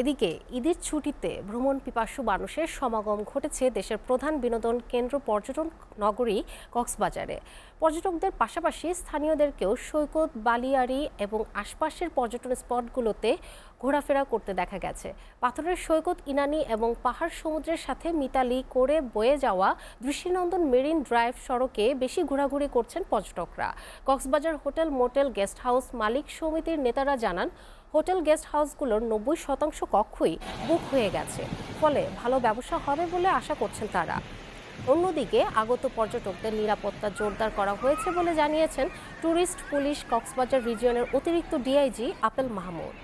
এদিকে ঈদের ছুটিতে ভ্রমণ পিপাসু মানুষের সমাগম ঘটেছে দেশের প্রধান বিনোদন কেন্দ্র পর্যটন নগরী কক্সবাজারে পর্যটকদের পাশাপাশি স্থানীয়দেরকেও সৈকত বালিয়ারি এবং আশপাশের পর্যটন স্পটগুলোতে ঘোরাফেরা করতে দেখা গেছে পাথরের সৈকত ইনানি এবং পাহাড় সমুদ্রের সাথে মিতালি করে বয়ে যাওয়া দৃষ্টিনন্দন মেরিন ড্রাইভ সড়কে বেশি ঘোরাঘুরি করছেন পর্যটকরা Cox's Bazar hotel motel guest house মালিক সমিতির নেতারা জানান হোটেল গেস্ট হাউসগুলোর নব্বই শতাংশ কক্ষই বুক হয়ে গেছে ফলে ভালো ব্যবসা হবে বলে আশা করছেন তারা অন্যদিকে আগত পর্যটকদের নিরাপত্তা জোরদার করা হয়েছে বলে জানিয়েছেন ট্যুরিস্ট পুলিশ কক্সবাজার রিজিয়নের অতিরিক্ত ডিআইজি আপেল মাহমুদ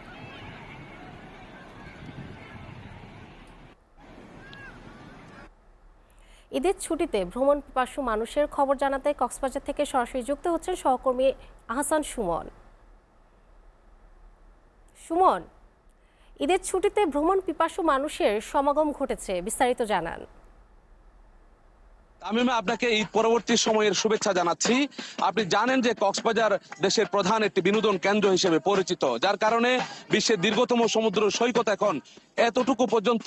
ঈদের ছুটিতে ভ্রমণ পাশু মানুষের খবর জানাতে কক্সবাজার থেকে সরাসরি যুক্ত হচ্ছেন সহকর্মী আহসান সুমন সুমন ঈদের ছুটিতে ভ্রমণ পিপাসু মানুষের সমাগম ঘটেছে বিস্তারিত জানান তামিমা আপনাকে এই পরবর্তী সময়ের শুভেচ্ছা জানাচ্ছি আপনি জানেন যে কক্সবাজার দেশের প্রধান একটি বিনোদন কেন্দ্র হিসেবে পরিচিত যার কারণে বিশ্বের দীর্ঘতম সমুদ্র সৈকত এখন এতটুকু পর্যন্ত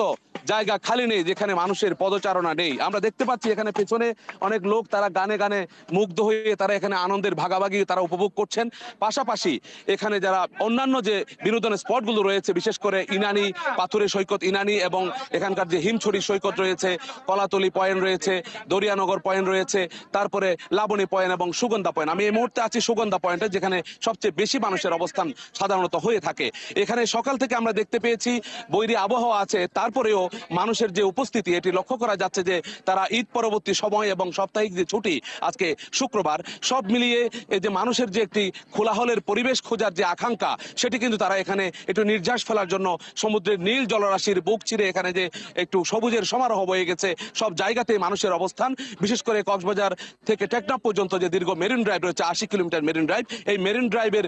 জায়গা খালি নেই যেখানে মানুষের পদচারণা নেই আমরা দেখতে পাচ্ছি এখানে পেছনে অনেক লোক তারা গানে গানে মুগ্ধ হয়ে তারা এখানে আনন্দের ভাগাভাগি তারা উপভোগ করছেন পাশাপাশি এখানে যারা অন্যান্য যে বিনোদন স্পটগুলো রয়েছে বিশেষ করে ইনানি পাথুরে সৈকত ইনানি এবং এখানকার যে হিমছড়ি সৈকত রয়েছে কলাতলি পয়েন্ট রয়েছে দড়ি প্রিয়ানগর পয়েন্ট রয়েছে তারপরে লাবণী পয়েন্ট এবং সুগন্ধা পয়েন্ট আমি এই মুহূর্তে আছি সুগন্ধা পয়েন্টে যেখানে সবচেয়ে বেশি মানুষের অবস্থান সাধারণত হয়ে থাকে এখানে সকাল থেকে আমরা দেখতে পেয়েছি বৈরি আবহাওয়া আছে তারপরেও মানুষের যে উপস্থিতি এটি লক্ষ্য করা যাচ্ছে যে তারা ঈদ পরবর্তী সময় এবং সাপ্তাহিক যে ছুটি আজকে শুক্রবার সব মিলিয়ে এই যে মানুষের যে একটি খোলাহলের পরিবেশ খোঁজার যে আকাঙ্ক্ষা সেটি কিন্তু তারা এখানে একটু নির্যাস ফেলার জন্য সমুদ্রের নীল জলরাশির বুক চিরে এখানে যে একটু সবুজের সমারোহ বয়ে গেছে সব জায়গাতে মানুষের অবস্থান বিশেষ করে কক্সবাজার থেকে টেকনাপ পর্যন্ত যে দীর্ঘ মেরিন ড্রাইভ রয়েছে আশি কিলোমিটার মেরিন ড্রাইভ এই মেরিন ড্রাইভের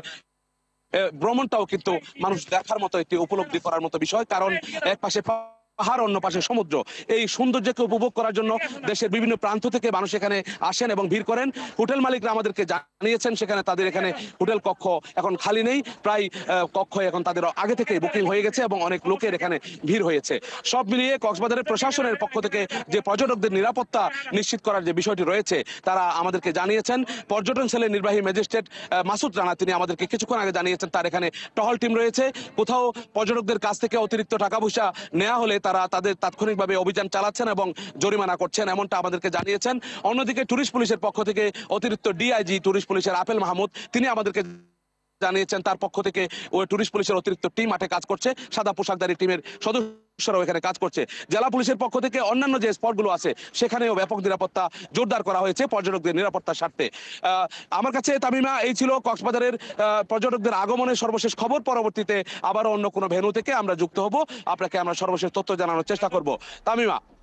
ভ্রমণটাও কিন্তু মানুষ দেখার মতো একটি উপলব্ধি করার মতো বিষয় কারণ এক পাশে পাহাড় অন্য পাশে সমুদ্র এই সৌন্দর্যকে উপভোগ করার জন্য দেশের বিভিন্ন প্রান্ত থেকে মানুষ এখানে আসেন এবং ভিড় করেন হোটেল মালিকরা আমাদেরকে জানিয়েছেন সেখানে তাদের এখানে হোটেল কক্ষ এখন খালি নেই প্রায় কক্ষ এখন তাদের আগে থেকে বুকিং হয়ে গেছে এবং অনেক লোকের এখানে ভিড় হয়েছে সব মিলিয়ে কক্সবাজারের প্রশাসনের পক্ষ থেকে যে পর্যটকদের নিরাপত্তা নিশ্চিত করার যে বিষয়টি রয়েছে তারা আমাদেরকে জানিয়েছেন পর্যটন সেলের নির্বাহী ম্যাজিস্ট্রেট মাসুদ রানা তিনি আমাদেরকে কিছুক্ষণ আগে জানিয়েছেন তার এখানে টহল টিম রয়েছে কোথাও পর্যটকদের কাছ থেকে অতিরিক্ত টাকা পয়সা নেওয়া হলে তারা তাদের তাৎক্ষণিকভাবে অভিযান চালাচ্ছেন এবং জরিমানা করছেন এমনটা আমাদেরকে জানিয়েছেন অন্যদিকে টুরিস্ট পুলিশের পক্ষ থেকে অতিরিক্ত ডিআইজি টুরিস্ট পুলিশের আপেল মাহমুদ তিনি আমাদেরকে জানিয়েছেন তার পক্ষ থেকে ওই টুরিস্ট পুলিশের অতিরিক্ত টিম মাঠে কাজ করছে সাদা পোশাকদারী টিমের সদস্যরাও এখানে কাজ করছে জেলা পুলিশের পক্ষ থেকে অন্যান্য যে স্পটগুলো আছে সেখানেও ব্যাপক নিরাপত্তা জোরদার করা হয়েছে পর্যটকদের নিরাপত্তার স্বার্থে আমার কাছে তামিমা এই ছিল কক্সবাজারের পর্যটকদের আগমনের সর্বশেষ খবর পরবর্তীতে আবারও অন্য কোনো ভেনু থেকে আমরা যুক্ত হব আপনাকে আমরা সর্বশেষ তথ্য জানানোর চেষ্টা করব তামিমা